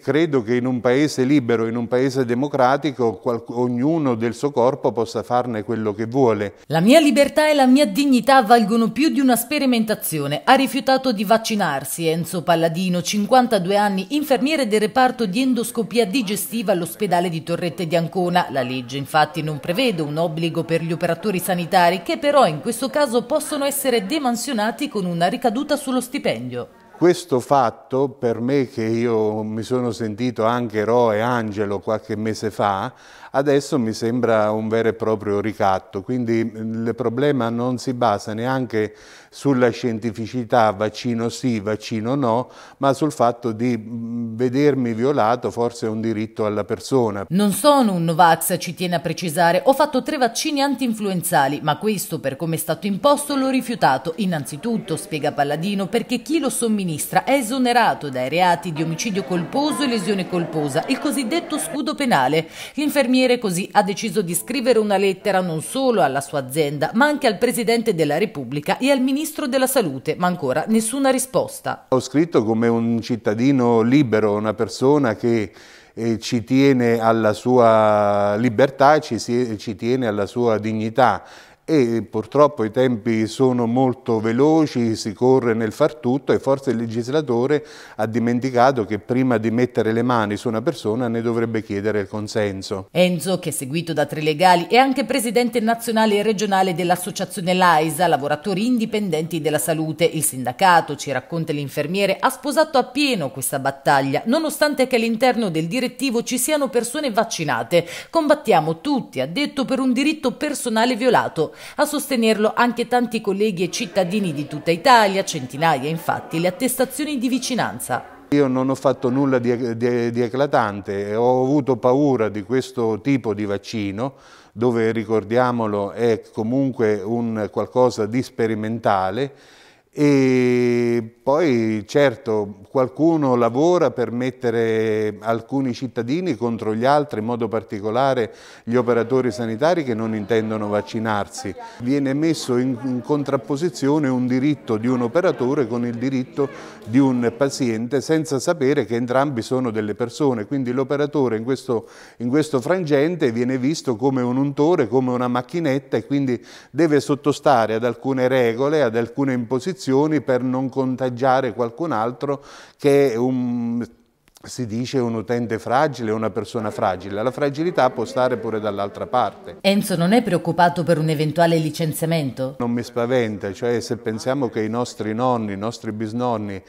Credo che in un paese libero, in un paese democratico, ognuno del suo corpo possa farne quello che vuole. La mia libertà e la mia dignità valgono più di una sperimentazione. Ha rifiutato di vaccinarsi Enzo Palladino, 52 anni, infermiere del reparto di endoscopia digestiva all'ospedale di Torrette di Ancona. La legge infatti non prevede un obbligo per gli operatori sanitari che però in questo caso possono essere demansionati con una ricaduta sullo stipendio. Questo fatto, per me che io mi sono sentito anche eroe angelo qualche mese fa, adesso mi sembra un vero e proprio ricatto. Quindi mm, il problema non si basa neanche sulla scientificità vaccino sì, vaccino no, ma sul fatto di mm, vedermi violato forse un diritto alla persona. Non sono un Novax, ci tiene a precisare. Ho fatto tre vaccini anti-influenzali, ma questo, per come è stato imposto, l'ho rifiutato. Innanzitutto, spiega Palladino, perché chi lo somministra sinistra è esonerato dai reati di omicidio colposo e lesione colposa, il cosiddetto scudo penale. L'infermiere così ha deciso di scrivere una lettera non solo alla sua azienda, ma anche al Presidente della Repubblica e al Ministro della Salute, ma ancora nessuna risposta. Ho scritto come un cittadino libero, una persona che eh, ci tiene alla sua libertà, ci, ci tiene alla sua dignità e purtroppo i tempi sono molto veloci, si corre nel far tutto e forse il legislatore ha dimenticato che prima di mettere le mani su una persona ne dovrebbe chiedere il consenso. Enzo, che è seguito da tre legali, è anche presidente nazionale e regionale dell'associazione LAISA, lavoratori indipendenti della salute. Il sindacato, ci racconta l'infermiere, ha sposato appieno questa battaglia, nonostante che all'interno del direttivo ci siano persone vaccinate. Combattiamo tutti, ha detto, per un diritto personale violato. A sostenerlo anche tanti colleghi e cittadini di tutta Italia, centinaia infatti le attestazioni di vicinanza. Io non ho fatto nulla di, di, di, eclatante, ho avuto paura di questo tipo di vaccino, dove ricordiamolo è comunque un qualcosa di sperimentale, e poi certo qualcuno lavora per mettere alcuni cittadini contro gli altri, in modo particolare gli operatori sanitari che non intendono vaccinarsi. Viene messo in, contrapposizione un diritto di un operatore con il diritto di un paziente senza sapere che entrambi sono delle persone, quindi l'operatore in, in questo, frangente viene visto come un untore, come una macchinetta e quindi deve sottostare ad alcune regole, ad alcune imposizioni infezioni per non contagiare qualcun altro che è un, si dice un utente fragile, una persona fragile. La fragilità può stare pure dall'altra parte. Enzo non è preoccupato per un eventuale licenziamento? Non mi spaventa, cioè se pensiamo che i nostri nonni, i nostri bisnonni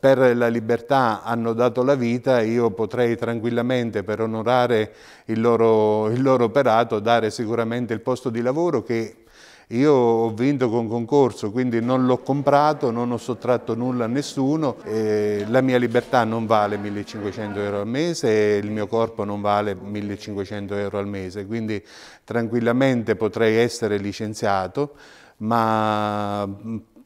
per la libertà hanno dato la vita, io potrei tranquillamente per onorare il loro, il loro operato dare sicuramente il posto di lavoro che io ho vinto con concorso, quindi non l'ho comprato, non ho sottratto nulla a nessuno, la mia libertà non vale 1500 euro al mese e il mio corpo non vale 1500 euro al mese, quindi tranquillamente potrei essere licenziato, ma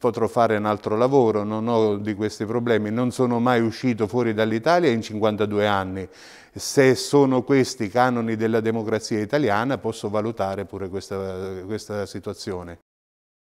potrò fare un altro lavoro, non ho di questi problemi, non sono mai uscito fuori dall'Italia in 52 anni. Se sono questi i canoni della democrazia italiana posso valutare pure questa, questa situazione.